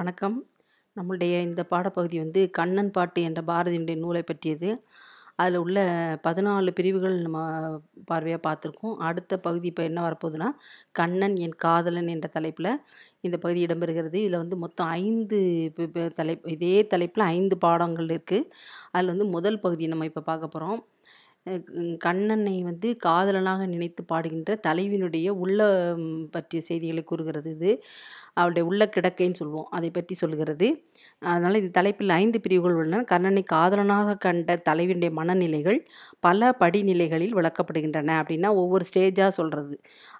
வணக்கம் நம்மளுடைய இந்த பாடப்பகுதி வந்து கண்ணன் பாட்டு என்ற பாரதியினுடைய நூலை பற்றியது அதில் உள்ள பதினாலு பிரிவுகள் நம்ம பார்வையாக பார்த்துருக்கோம் அடுத்த பகுதி இப்போ என்ன வரப்போகுதுன்னா கண்ணன் என் காதலன் என்ற தலைப்பில் இந்த பகுதி இடம்பெறுகிறது இதில் வந்து மொத்தம் ஐந்து தலைப்பு இதே தலைப்பில் ஐந்து பாடங்கள் இருக்குது அதில் வந்து முதல் பகுதி நம்ம இப்போ பார்க்க போகிறோம் கண்ணனை வந்து காதலனாக நினைத்து பாடுகின்ற தலைவினுடைய உள்ள பற்றிய செய்திகளை கூறுகிறது இது அவளுடைய உள்ள கிடக்கைன்னு சொல்லுவோம் அதை பற்றி சொல்கிறது அதனால் இது தலைப்பில் ஐந்து பிரிவுகள் உள்ளன கண்ணனை காதலனாக கண்ட தலைவினுடைய மனநிலைகள் பல படிநிலைகளில் விளக்கப்படுகின்றன அப்படின்னா ஒவ்வொரு ஸ்டேஜாக சொல்கிறது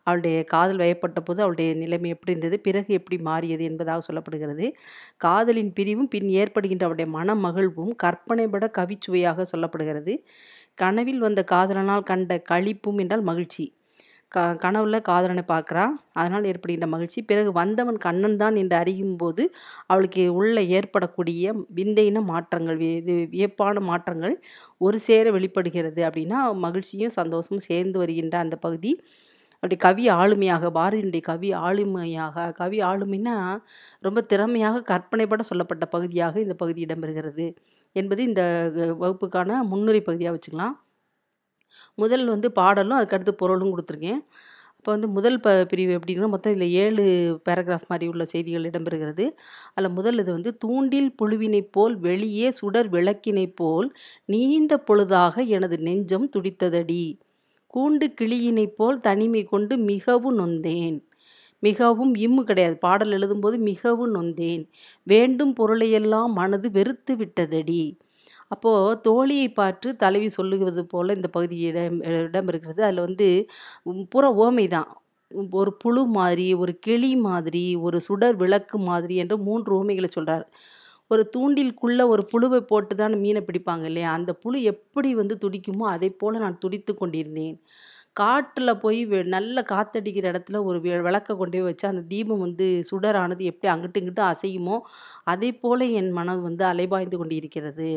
அவளுடைய காதல் வயப்பட்ட போது அவளுடைய நிலைமை எப்படி இருந்தது பிறகு எப்படி மாறியது என்பதாக சொல்லப்படுகிறது காதலின் பிரிவும் பின் ஏற்படுகின்ற அவளுடைய மனமகிழ்வும் கற்பனைபட கவிச்சுவையாக சொல்லப்படுகிறது கனவில் வந்த காதலனால் கண்ட கழிப்பும் என்றால் மகிழ்ச்சி க கனவுல காதலனை பார்க்குறா அதனால் ஏற்படுகின்ற மகிழ்ச்சி பிறகு வந்தவன் கண்ணன் தான் என்று அறியும் போது அவளுக்கு உள்ளே ஏற்படக்கூடிய விந்தையின மாற்றங்கள் இது வியப்பான மாற்றங்கள் ஒரு சேர வெளிப்படுகிறது அப்படின்னா மகிழ்ச்சியும் சந்தோஷமும் சேர்ந்து வருகின்ற அந்த பகுதி அப்படி கவி ஆளுமையாக பாரதியினுடைய கவி ஆளுமையாக கவி ஆளுமைன்னா ரொம்ப திறமையாக கற்பனைப்பட சொல்லப்பட்ட பகுதியாக இந்த பகுதி இடம்பெறுகிறது என்பது இந்த வகுப்புக்கான முன்னுரை பகுதியாக வச்சுக்கலாம் முதல் வந்து பாடலும் அதுக்கடுத்து பொருளும் கொடுத்துருக்கேன் இப்போ வந்து முதல் ப பிரிவு எப்படின்னா மொத்தம் இதில் ஏழு பேராகிராஃப் மாதிரி உள்ள செய்திகள் இடம்பெறுகிறது அதில் முதல் இது வந்து தூண்டில் புழுவினை போல் வெளியே சுடர் விளக்கினை போல் நீண்ட பொழுதாக எனது நெஞ்சம் துடித்ததடி கூண்டு கிளியினை போல் தனிமை கொண்டு மிகவும் நொந்தேன் மிகவும் இம்மு கிடையாது பாடல் எழுதும்போது மிகவும் நொந்தேன் வேண்டும் பொருளையெல்லாம் மனது வெறுத்து விட்டதடி அப்போது தோழியை பார்த்து தலைவி சொல்லுவது போல் இந்த பகுதி இடம் இடம் இருக்கிறது அதில் வந்து புற ஓமை தான் ஒரு புழு மாதிரி ஒரு கிளி மாதிரி ஒரு சுடர் விளக்கு மாதிரி என்று மூன்று ஓமைகளை சொல்கிறார் ஒரு தூண்டிலுக்குள்ளே ஒரு புழுவை போட்டு தான் மீனை பிடிப்பாங்க இல்லையா அந்த புழு எப்படி வந்து துடிக்குமோ அதை போல் நான் துடித்து கொண்டிருந்தேன் காட்டில் போய் நல்ல காற்றடிக்கிற இடத்துல ஒரு விளக்கை கொண்டு போய் வச்சு அந்த தீபம் வந்து சுடரானது எப்படி அங்கிட்டு இங்கிட்டு அசையுமோ அதே போல் என் மனம் வந்து அலைபாய்ந்து கொண்டு இருக்கிறது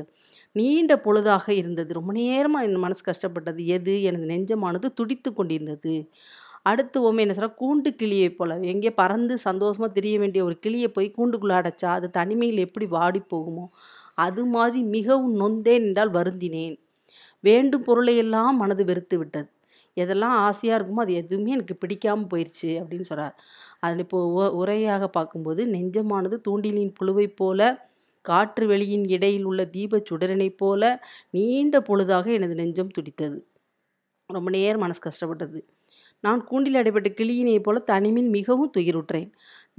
நீண்ட பொழுதாக இருந்தது ரொம்ப நேரமாக என் மனசு கஷ்டப்பட்டது எது எனது நெஞ்சமானது துடித்து கொண்டிருந்தது அடுத்து ஓமே என்ன சொல்கிறா கூண்டு கிளியை போல் எங்கே பறந்து சந்தோஷமாக திரிய வேண்டிய ஒரு கிளியை போய் கூண்டுக்குள்ளே அடைச்சா அது தனிமையில் எப்படி வாடி போகுமோ அது மாதிரி மிகவும் நொந்தேன் என்றால் வருந்தினேன் வேண்டும் பொருளையெல்லாம் மனது வெறுத்து விட்டது எதெல்லாம் ஆசையாக இருக்குமோ அது எதுவுமே எனக்கு பிடிக்காமல் போயிடுச்சு அப்படின்னு சொல்கிறார் அதில் இப்போது உரையாக பார்க்கும்போது நெஞ்சமானது தூண்டிலின் புழுவை போல காற்று வெளியின் இடையில் உள்ள தீபச் சுடரனைப் போல நீண்ட பொழுதாக எனது நெஞ்சம் துடித்தது ரொம்ப நேரம் மனசு கஷ்டப்பட்டது நான் கூண்டில் அடைபட்ட கிளியினைப் போல தனிமையில் மிகவும் துயிருற்றேன்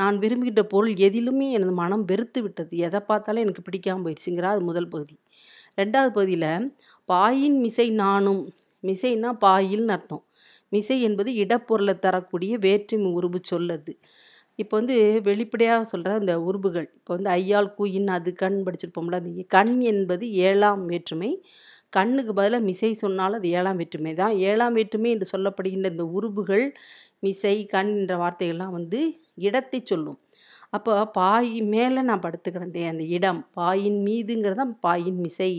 நான் விரும்புகின்ற பொருள் எதிலுமே எனது மனம் வெறுத்து விட்டது எதை பார்த்தாலும் எனக்கு பிடிக்காமல் போயிடுச்சுங்கிறா அது முதல் பகுதி ரெண்டாவது பகுதியில் பாயின் மிசை நானும் மிசைனா பாயில்னு அர்த்தம் மிசை என்பது இடப்பொருளை தரக்கூடிய வேற்றுமை உருவு சொல்லது இப்போ வந்து வெளிப்படையாக சொல்கிற அந்த உருபுகள் இப்போ வந்து ஐயாள் கூயின் அது கண் படிச்சிருப்போம்ல அந்த கண் என்பது ஏழாம் வேற்றுமை கண்ணுக்கு பதிலாக மிசை சொன்னாலும் அது ஏழாம் வேற்றுமை தான் ஏழாம் வேற்றுமை என்று சொல்லப்படுகின்ற இந்த உருபுகள் மிசை கண் என்ற வார்த்தைகள்லாம் வந்து இடத்தை சொல்லும் அப்போ பாய் மேலே நான் படுத்துக்கிடந்தேன் அந்த இடம் பாயின் மீதுங்கிறத பாயின் மிசை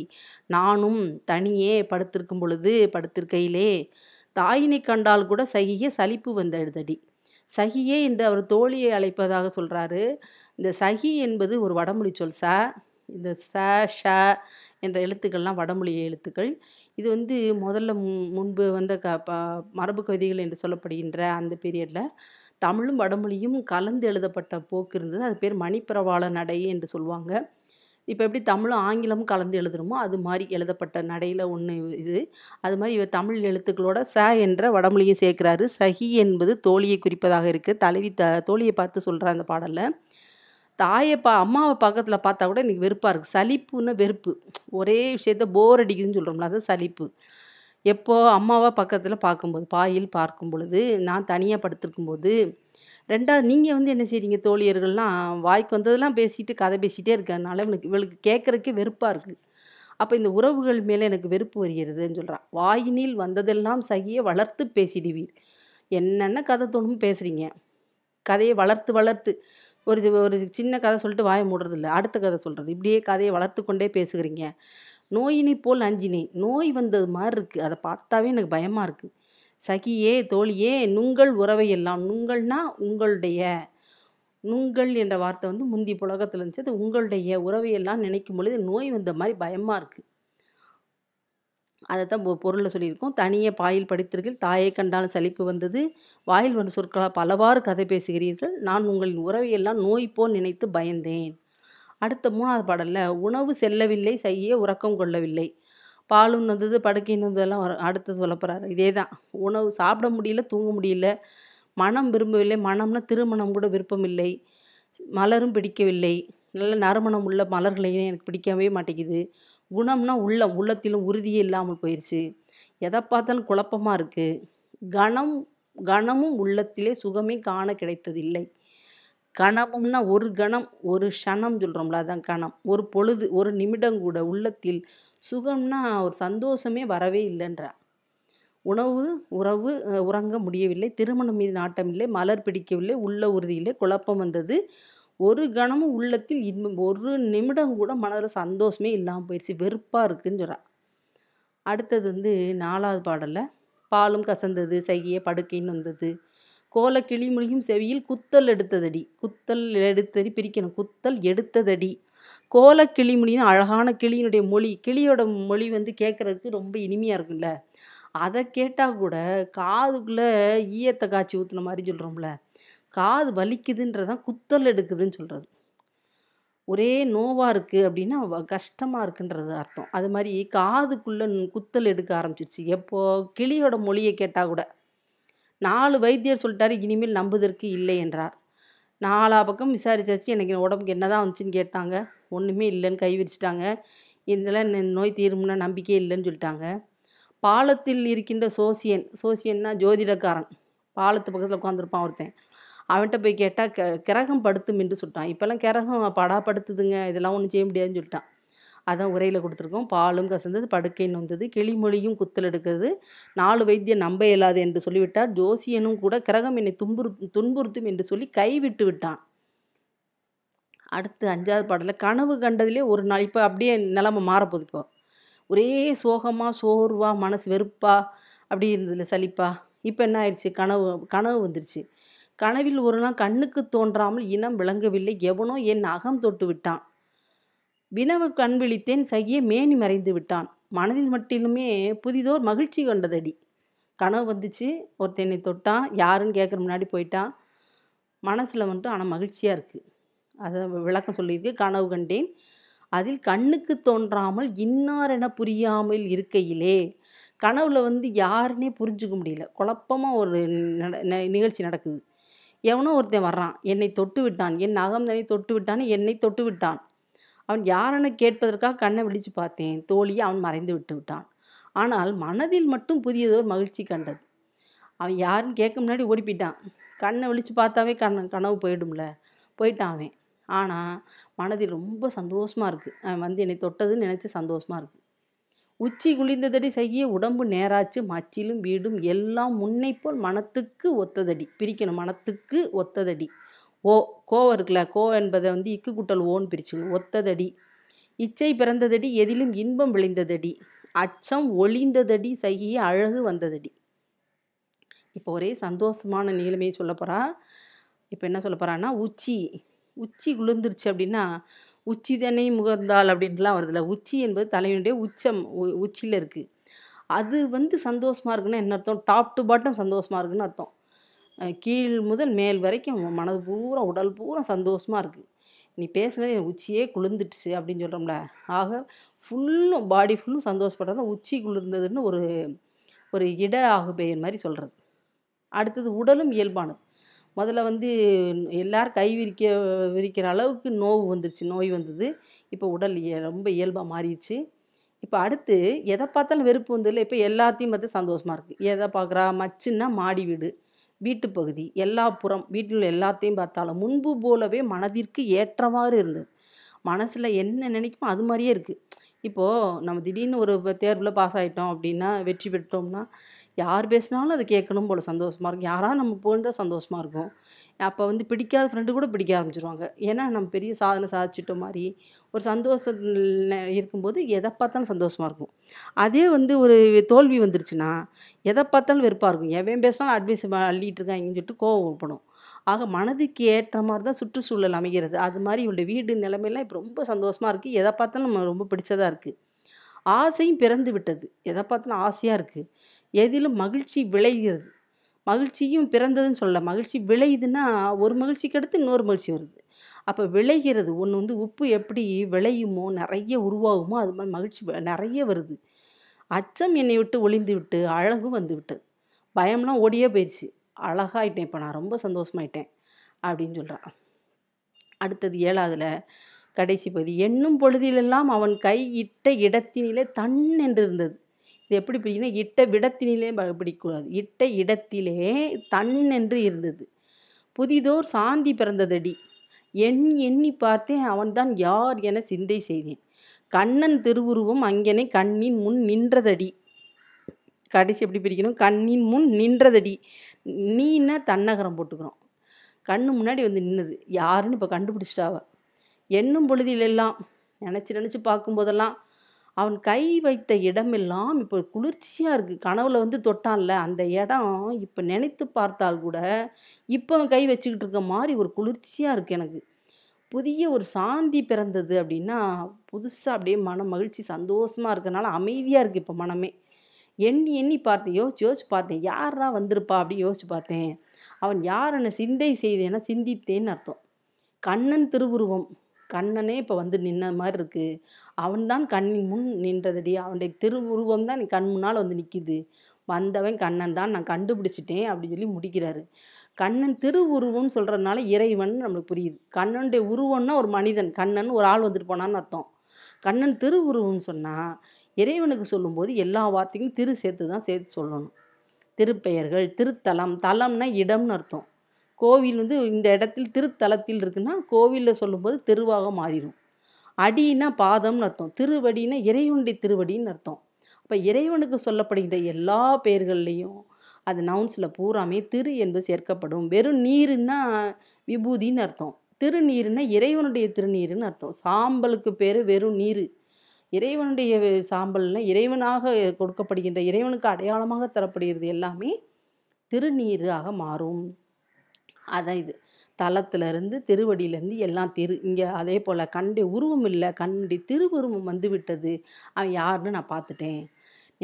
நானும் தனியே படுத்திருக்கும் பொழுது படுத்திருக்கையிலே தாயினை கண்டால் கூட சகிய சலிப்பு வந்த எழுதடி சகியே என்று அவர் தோழியை அழைப்பதாக சொல்கிறாரு இந்த சகி என்பது ஒரு வடமொழி சொல் ச இந்த ச ஷ என்ற எழுத்துக்கள்லாம் வடமொழி எழுத்துக்கள் இது வந்து முதல்ல முன்பு வந்த க ப மரபு கவிதைகள் என்று சொல்லப்படுகின்ற அந்த பீரியடில் தமிழும் வடமொழியும் கலந்து எழுதப்பட்ட போக்கு இருந்தது அது பேர் மணிப்பிரவாள நடை என்று சொல்லுவாங்க இப்போ எப்படி தமிழும் ஆங்கிலமும் கலந்து எழுதுகிறோமோ அது மாதிரி எழுதப்பட்ட நடையில் ஒன்று இது அது மாதிரி இவர் தமிழ் எழுத்துக்களோட ச என்ற வடமொழியை சேர்க்குறாரு சஹி என்பது தோழியை குறிப்பதாக இருக்குது தலைவி த தோழியை பார்த்து சொல்கிற அந்த பாடலில் தாயை பா அம்மாவை பக்கத்தில் பார்த்தா கூட எனக்கு வெறுப்பாக இருக்குது சலிப்புன்னு வெறுப்பு ஒரே விஷயத்த போர் அடிக்குதுன்னு சொல்கிறோம்ல அது சலிப்பு எப்போது அம்மாவை பக்கத்தில் பார்க்கும்போது பாயில் பார்க்கும் பொழுது நான் தனியாக படுத்திருக்கும் போது ரெண்டாவது நீங்கள் வந்து என்ன செய்கிறீங்க தோழியர்கள்லாம் வாய்க்கு வந்ததெல்லாம் பேசிட்டு கதை பேசிகிட்டே இருக்கிறதுனால இவனுக்கு இவளுக்கு கேட்குறதுக்கே வெறுப்பாக இருக்குது அப்போ இந்த உறவுகள் மேலே எனக்கு வெறுப்பு வருகிறதுன்னு சொல்கிறான் வாயினில் வந்ததெல்லாம் சகியை வளர்த்து பேசிடுவீர் என்னென்ன கதை தோணும் பேசுகிறீங்க கதையை வளர்த்து வளர்த்து ஒரு ஒரு சின்ன கதை சொல்லிட்டு வாயை மூடுறதில்ல அடுத்த கதை சொல்கிறது இப்படியே கதையை வளர்த்து கொண்டே பேசுகிறீங்க நோயினை போல் அஞ்சினேன் நோய் வந்தது மாதிரி இருக்குது அதை பார்த்தாவே எனக்கு பயமாக இருக்குது சகியே தோழியே நுங்கள் உறவையெல்லாம் நுங்கள்னா உங்களுடைய நுங்கள் என்ற வார்த்தை வந்து முந்தி புலகத்தில் இருந்துச்சு அது உங்களுடைய உறவையெல்லாம் நினைக்கும் பொழுது நோய் வந்த மாதிரி பயமாக இருக்குது அதை தான் பொருளில் சொல்லியிருக்கோம் தனியே பாயில் படித்தீர்கள் தாயை கண்டாலும் சலிப்பு வந்தது வாயில் வந்த சொற்களால் பலவாறு கதை பேசுகிறீர்கள் நான் உங்களின் உறவையெல்லாம் நோய் போல் நினைத்து பயந்தேன் அடுத்த மூணாவது பாடலில் உணவு செல்லவில்லை செய்ய உறக்கம் கொள்ளவில்லை பால் உணர்ந்தது படுக்கை உணர்ந்ததெல்லாம் வரும் அடுத்து சொல்ல போகிறாரு இதே தான் உணவு சாப்பிட முடியல தூங்க முடியல மனம் விரும்பவில்லை மனம்னா திருமணம் கூட விருப்பமில்லை மலரும் பிடிக்கவில்லை நல்ல நறுமணம் உள்ள மலர்களையும் எனக்கு பிடிக்கவே மாட்டேங்குது குணம்னா உள்ளம் உள்ளத்திலும் உறுதியே இல்லாமல் போயிடுச்சு எதை பார்த்தாலும் குழப்பமாக இருக்குது கணம் கணமும் உள்ளத்திலே சுகமே காண கிடைத்ததில்லை கணமும்னா ஒரு கணம் ஒரு கணம் சொல்கிறோம்ல அதான் கணம் ஒரு பொழுது ஒரு நிமிடம் கூட உள்ளத்தில் சுகம்னா ஒரு சந்தோஷமே வரவே இல்லைன்றா உணவு உறவு உறங்க முடியவில்லை திருமணம் மீது நாட்டம் இல்லை மலர் பிடிக்கவில்லை உள்ள உறுதியில்லை குழப்பம் வந்தது ஒரு கணமும் உள்ளத்தில் இன்பம் ஒரு நிமிடம் கூட மனதில் சந்தோஷமே இல்லாமல் போயிடுச்சு வெறுப்பாக இருக்குன்னு சொல்கிறா அடுத்தது வந்து நாலாவது பாடலில் பாலும் கசந்தது சகிய படுக்கைன்னு வந்தது கோல கிளி முடியும் செவியில் குத்தல் எடுத்ததடி குத்தல் எடுத்தடி பிரிக்கணும் குத்தல் எடுத்ததடி கோல கிளி முடியும் அழகான கிளியினுடைய மொழி கிளியோட மொழி வந்து கேட்குறதுக்கு ரொம்ப இனிமையாக இருக்கும்ல அதை கேட்டால் கூட காதுக்குள்ளே ஈயத்தை காய்ச்சி ஊற்றுன மாதிரி சொல்கிறோம்ல காது வலிக்குதுன்றதான் குத்தல் எடுக்குதுன்னு சொல்கிறது ஒரே நோவாக இருக்குது அப்படின்னா கஷ்டமாக இருக்குன்றது அர்த்தம் அது மாதிரி காதுக்குள்ளே குத்தல் எடுக்க ஆரம்பிச்சிருச்சு எப்போது கிளியோட மொழியை கேட்டால் கூட நாலு வைத்தியர் சொல்லிட்டாரு இனிமேல் நம்புதற்கு இல்லை என்றார் நாலா பக்கம் விசாரிச்சு வச்சு எனக்கு உடம்புக்கு என்னதான் வந்துச்சுன்னு கேட்டாங்க ஒன்றுமே இல்லைன்னு கை விரிச்சிட்டாங்க இதெல்லாம் நோய் தீரும்னா நம்பிக்கை இல்லைன்னு சொல்லிட்டாங்க பாலத்தில் இருக்கின்ற சோசியன் சோசியன்னா ஜோதிடக்காரன் பாலத்து பக்கத்தில் உட்காந்துருப்பான் ஒருத்தன் அவன்கிட்ட போய் கேட்டால் க கிரகம் படுத்தும் என்று சொல்லிட்டான் இப்போல்லாம் கிரகம் படா படுத்துதுங்க இதெல்லாம் ஒன்றும் செய்ய முடியாதுன்னு சொல்லிட்டான் அதான் உரையில் கொடுத்துருக்கோம் பாலும் கசந்தது படுக்கை நொந்தது கிளிமொழியும் குத்தல் எடுக்கிறது நாலு வைத்தியம் நம்ப இயலாது என்று சொல்லிவிட்டார் ஜோசியனும் கூட கிரகம் என்னை துன்புறு துன்புறுத்தும் என்று சொல்லி கைவிட்டு விட்டான் அடுத்து அஞ்சாவது பாடலில் கனவு கண்டதிலே ஒரு நாள் இப்போ அப்படியே நிலமை மாறப்போகுது இப்போ ஒரே சோகமாக சோர்வா மனசு வெறுப்பா அப்படி இருந்ததில்ல சளிப்பா இப்போ என்ன ஆயிடுச்சு கனவு கனவு வந்துருச்சு கனவில் ஒரு நாள் கண்ணுக்கு தோன்றாமல் இனம் விளங்கவில்லை எவனோ என் அகம் தொட்டு விட்டான் வினவு கண் விழித்தேன் சகிய மேனி மறைந்து விட்டான் மனதில் மட்டிலுமே புதிதோர் மகிழ்ச்சி கொண்டதடி கனவு வந்துச்சு ஒருத்தனை தொட்டான் யாருன்னு கேட்குற முன்னாடி போயிட்டான் மனசில் வந்துட்டு ஆனால் மகிழ்ச்சியாக இருக்குது அதை விளக்கம் சொல்லியிருக்கு கனவு கண்டேன் அதில் கண்ணுக்கு தோன்றாமல் இன்னார் என புரியாமல் இருக்கையிலே கனவுல வந்து யாருன்னே புரிஞ்சுக்க முடியல குழப்பமாக ஒரு நிகழ்ச்சி நடக்குது எவனோ ஒருத்தன் வர்றான் என்னை தொட்டு விட்டான் என் நகம் தனி தொட்டு விட்டான் என்னை தொட்டு விட்டான் அவன் யாரென கேட்பதற்காக கண்ணை விழித்து பார்த்தேன் தோழியை அவன் மறைந்து விட்டு விட்டான் ஆனால் மனதில் மட்டும் புதியதோர் மகிழ்ச்சி கண்டது அவன் யாருன்னு கேட்க முன்னாடி ஓடி போயிட்டான் கண்ணை விழித்து பார்த்தாவே கண் கனவு போயிடும்ல போயிட்டான் அவன் ஆனால் மனதில் ரொம்ப சந்தோஷமாக இருக்குது அவன் வந்து என்னை தொட்டதுன்னு நினச்சி சந்தோஷமாக இருக்குது உச்சி குளிர்ந்ததடி செய்ய உடம்பு நேராச்சு மச்சிலும் வீடும் எல்லாம் முன்னை போல் மனத்துக்கு ஒத்ததடி பிரிக்கணும் மனத்துக்கு ஒத்ததடி ஓ கோவம் இருக்குல்ல கோ என்பதை வந்து இக்கு குட்டல் ஓன்னு பிரிச்சுக்கணும் ஒத்ததடி இச்சை பிறந்ததடி எதிலும் இன்பம் விளைந்ததடி அச்சம் ஒளிந்ததடி சகி அழகு வந்ததடி இப்போ ஒரே சந்தோஷமான நிலைமையை சொல்ல போகிறா இப்போ என்ன சொல்ல போகிறான்னா உச்சி உச்சி குளிர்ந்துருச்சு அப்படின்னா உச்சி தானே முகர்ந்தாள் அப்படின்ட்டுலாம் வருதுல்ல உச்சி என்பது தலைவனுடைய உச்சம் உச்சியில் இருக்குது அது வந்து சந்தோஷமாக இருக்குன்னா என்ன அர்த்தம் டாப் டு பாட்டம் சந்தோஷமாக இருக்குன்னு அர்த்தம் கீழ் முதல் மேல் வரைக்கும் மனது பூரா உடல் பூரா சந்தோஷமாக இருக்குது நீ பேசுனது எனக்கு உச்சியே குளிர்ந்துடுச்சு அப்படின்னு சொல்கிறோம்ல ஆக ஃபுல்லும் பாடி ஃபுல்லும் சந்தோஷப்படுறது உச்சி குளிர்ந்ததுன்னு ஒரு ஒரு இட ஆகுபெயர் மாதிரி சொல்கிறது அடுத்தது உடலும் இயல்பானது முதல்ல வந்து எல்லோரும் கை விரிக்க விரிக்கிற அளவுக்கு நோவு வந்துருச்சு நோய் வந்தது இப்போ உடல் ரொம்ப இயல்பாக மாறிடுச்சு இப்போ அடுத்து எதை பார்த்தாலும் வெறுப்பு வந்ததில்லை இப்போ எல்லாத்தையும் பார்த்து சந்தோஷமாக இருக்குது எதை பார்க்குறா மச்சுன்னா மாடி வீடு வீட்டு பகுதி எல்லா புறம் வீட்டில் எல்லாத்தையும் பார்த்தாலும் முன்பு போலவே மனதிற்கு ஏற்றவாறு இருந்தது மனசில் என்ன நினைக்குமோ அது மாதிரியே இருக்குது இப்போது நம்ம திடீர்னு ஒரு தேர்வில் பாஸ் ஆகிட்டோம் அப்படின்னா வெற்றி பெற்றோம்னா யார் பேசினாலும் அது கேட்கணும் போல் சந்தோஷமாக இருக்கும் யாராக நம்ம போயிருந்தால் சந்தோஷமாக இருக்கும் அப்போ வந்து பிடிக்காத ஃப்ரெண்டு கூட பிடிக்க ஆரம்பிச்சிருவாங்க ஏன்னா நம்ம பெரிய சாதனை சாதிச்சிட்ட மாதிரி ஒரு சந்தோஷம் இருக்கும்போது எதை பார்த்தாலும் சந்தோஷமாக இருக்கும் அதே வந்து ஒரு தோல்வி வந்துருச்சுன்னா எதை பார்த்தாலும் வெறுப்பாக இருக்கும் எவன் பேசினாலும் அட்வைஸ் அள்ளிகிட்டு இருக்காங்கன்னு சொல்லிட்டு கோவம் படும் ஆக மனதுக்கு ஏற்ற மாதிரி தான் சுற்றுச்சூழல் அமைகிறது அது மாதிரி இவளுடைய வீடு நிலைமையெல்லாம் இப்போ ரொம்ப சந்தோஷமாக இருக்குது எதை பார்த்தாலும் நம்ம ரொம்ப பிடிச்சதாக இருக்குது ஆசையும் பிறந்து விட்டது எதை பார்த்தாலும் ஆசையாக இருக்குது எதிலும் மகிழ்ச்சி விளைகிறது மகிழ்ச்சியும் பிறந்ததுன்னு சொல்ல மகிழ்ச்சி விளையுதுன்னா ஒரு மகிழ்ச்சிக்கு அடுத்து இன்னொரு மகிழ்ச்சி வருது அப்போ விளைகிறது ஒன்று வந்து உப்பு எப்படி விளையுமோ நிறைய உருவாகுமோ அது மாதிரி மகிழ்ச்சி நிறைய வருது அச்சம் என்னை விட்டு ஒளிந்து விட்டு அழகும் வந்து விட்டது பயம்லாம் ஓடியே போயிடுச்சு அழகாகிட்டேன் இப்போ நான் ரொம்ப சந்தோஷமாயிட்டேன் அப்படின்னு சொல்கிறான் அடுத்தது ஏழாவதில் கடைசி பகுதி எண்ணும் பொழுதிலெல்லாம் அவன் கை இட்ட இடத்தினிலே தன் என்று இருந்தது இது எப்படி பிடிக்குன்னா இட்ட விடத்தினிலே பிடிக்கூடாது இட்ட இடத்திலே தன் என்று இருந்தது புதிதோர் சாந்தி பிறந்ததடி எண் எண்ணி பார்த்தேன் அவன்தான் யார் என சிந்தை செய்தேன் கண்ணன் திருவுருவம் அங்கனை கண்ணின் முன் நின்றதடி கடைசி எப்படி பிரிக்கணும் கண்ணின் முன் நின்றதடி நீன தன்னகரம் போட்டுக்கிறோம் கண்ணு முன்னாடி வந்து நின்னது யாருன்னு இப்போ கண்டுபிடிச்சிட்டாவ எண்ணும் பொழுதிலெல்லாம் நினச்சி நினச்சி பார்க்கும்போதெல்லாம் அவன் கை வைத்த இடமெல்லாம் இப்போ குளிர்ச்சியாக இருக்குது கனவுல வந்து தொட்டான்ல அந்த இடம் இப்போ நினைத்து பார்த்தால் கூட இப்போ அவன் கை வச்சுக்கிட்டு இருக்க மாதிரி ஒரு குளிர்ச்சியாக இருக்குது எனக்கு புதிய ஒரு சாந்தி பிறந்தது அப்படின்னா புதுசாக அப்படியே மன மகிழ்ச்சி சந்தோஷமாக இருக்கனால அமைதியாக இருக்குது இப்போ மனமே எண்ணி எண்ணி பார்த்தேன் யோசிச்சு யோசிச்சு பார்த்தேன் யாரா வந்திருப்பா அப்படின்னு யோசிச்சு பார்த்தேன் அவன் யார் என்னை சிந்தை செய்தேன்னா சிந்தித்தேன்னு அர்த்தம் கண்ணன் திருவுருவம் கண்ணனே இப்போ வந்து நின்ன மாதிரி இருக்குது அவன்தான் கண்ணின் முன் நின்றதடி அவனுடைய திருவுருவம் தான் கண் முன்னால் வந்து நிற்கிது வந்தவன் கண்ணன் தான் நான் கண்டுபிடிச்சிட்டேன் அப்படின்னு சொல்லி முடிக்கிறாரு கண்ணன் திருவுருவம்னு சொல்கிறதுனால இறைவன் நம்மளுக்கு புரியுது கண்ணனுடைய உருவம்னா ஒரு மனிதன் கண்ணன் ஒரு ஆள் வந்துட்டு போனான்னு அர்த்தம் கண்ணன் திருவுருவம்னு சொன்னால் இறைவனுக்கு சொல்லும்போது எல்லா வார்த்தையும் திரு சேர்த்து தான் சேர்த்து சொல்லணும் திருப்பெயர்கள் திருத்தலம் தலம்னா இடம்னு அர்த்தம் கோவில் வந்து இந்த இடத்தில் திருத்தலத்தில் இருக்குன்னா கோவிலில் சொல்லும்போது தெருவாக மாறிடும் அடின்னா பாதம்னு அர்த்தம் திருவடினா இறைவனுடைய திருவடின்னு அர்த்தம் அப்போ இறைவனுக்கு சொல்லப்படுகின்ற எல்லா பெயர்கள்லேயும் அது நவுன்ஸில் பூராமே திரு என்பது சேர்க்கப்படும் வெறும் நீருன்னா விபூதின்னு அர்த்தம் திருநீருன்னா இறைவனுடைய திருநீருன்னு அர்த்தம் சாம்பலுக்கு பேர் வெறும் நீர் இறைவனுடைய சாம்பல்னா இறைவனாக கொடுக்கப்படுகின்ற இறைவனுக்கு அடையாளமாக தரப்படுகிறது எல்லாமே திருநீராக மாறும் அதான் இது தலத்திலேருந்து திருவடியிலேருந்து எல்லாம் திரு இங்கே அதே போல் கண்டி உருவம் இல்லை கண்டி திருவுருவம் வந்து விட்டது அவன் யாருன்னு நான் பார்த்துட்டேன்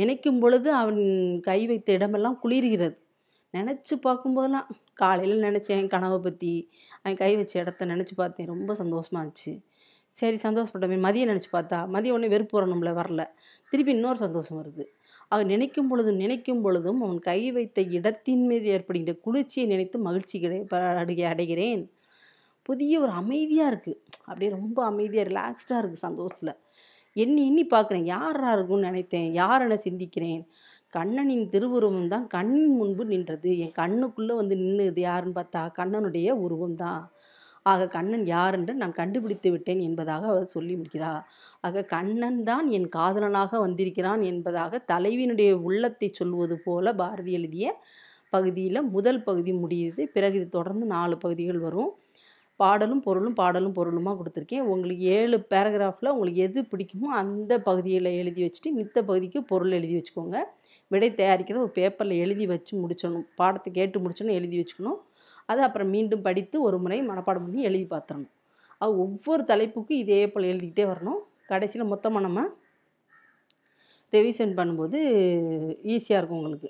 நினைக்கும் பொழுது அவன் கை வைத்த இடமெல்லாம் குளிர்கிறது நினச்சி பார்க்கும்போதெல்லாம் காலையில் நினச்சேன் கனவை பற்றி அவன் கை வச்ச இடத்த நினச்சி பார்த்தேன் ரொம்ப சந்தோஷமாக இருந்துச்சு சரி சந்தோஷப்பட்டமே மதியம் நினச்சி பார்த்தா மதியம் ஒன்றும் வரணும்ல வரல திருப்பி இன்னொரு சந்தோஷம் வருது அவன் நினைக்கும் பொழுதும் நினைக்கும் பொழுதும் அவன் கை வைத்த இடத்தின் மீது ஏற்படுகின்ற குளிர்ச்சியை நினைத்து மகிழ்ச்சி கிடை அடைகிறேன் புதிய ஒரு அமைதியாக இருக்குது அப்படியே ரொம்ப அமைதியாக ரிலாக்ஸ்டாக இருக்குது சந்தோஷத்தில் எண்ணி எண்ணி பார்க்குறேன் யாரா இருக்கும்னு நினைத்தேன் யார் என சிந்திக்கிறேன் கண்ணனின் திருவுருவம் தான் கண்ணின் முன்பு நின்றது என் கண்ணுக்குள்ளே வந்து நின்றுது யாருன்னு பார்த்தா கண்ணனுடைய உருவம் தான் ஆக கண்ணன் யார் என்று நான் கண்டுபிடித்து விட்டேன் என்பதாக அவர் சொல்லி முடிக்கிறார் ஆக கண்ணன் தான் என் காதலனாக வந்திருக்கிறான் என்பதாக தலைவியினுடைய உள்ளத்தை சொல்வது போல பாரதி எழுதிய பகுதியில் முதல் பகுதி முடியுது பிறகு இது தொடர்ந்து நாலு பகுதிகள் வரும் பாடலும் பொருளும் பாடலும் பொருளுமாக கொடுத்துருக்கேன் உங்களுக்கு ஏழு பேராகிராஃபில் உங்களுக்கு எது பிடிக்குமோ அந்த பகுதியில் எழுதி வச்சுட்டு மித்த பகுதிக்கு பொருள் எழுதி வச்சுக்கோங்க விடை தயாரிக்கிறது ஒரு பேப்பரில் எழுதி வச்சு முடிச்சிடணும் பாடத்தை கேட்டு முடிச்சோடனே எழுதி வச்சுக்கணும் அதை அப்புறம் மீண்டும் படித்து ஒரு முறை மனப்பாடம் பண்ணி எழுதி பார்த்துடணும் அது ஒவ்வொரு தலைப்புக்கும் இதே போல் எழுதிக்கிட்டே வரணும் கடைசியில் மொத்தமாக நம்ம ரிவிஷன் பண்ணும்போது ஈஸியாக இருக்கும் உங்களுக்கு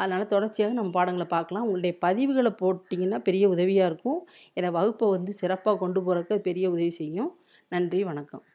அதனால் தொடர்ச்சியாக நம்ம பாடங்களை பார்க்கலாம் உங்களுடைய பதிவுகளை போட்டிங்கன்னா பெரிய உதவியாக இருக்கும் என வகுப்பை வந்து சிறப்பாக கொண்டு போகிறதுக்கு பெரிய உதவி செய்யும் நன்றி வணக்கம்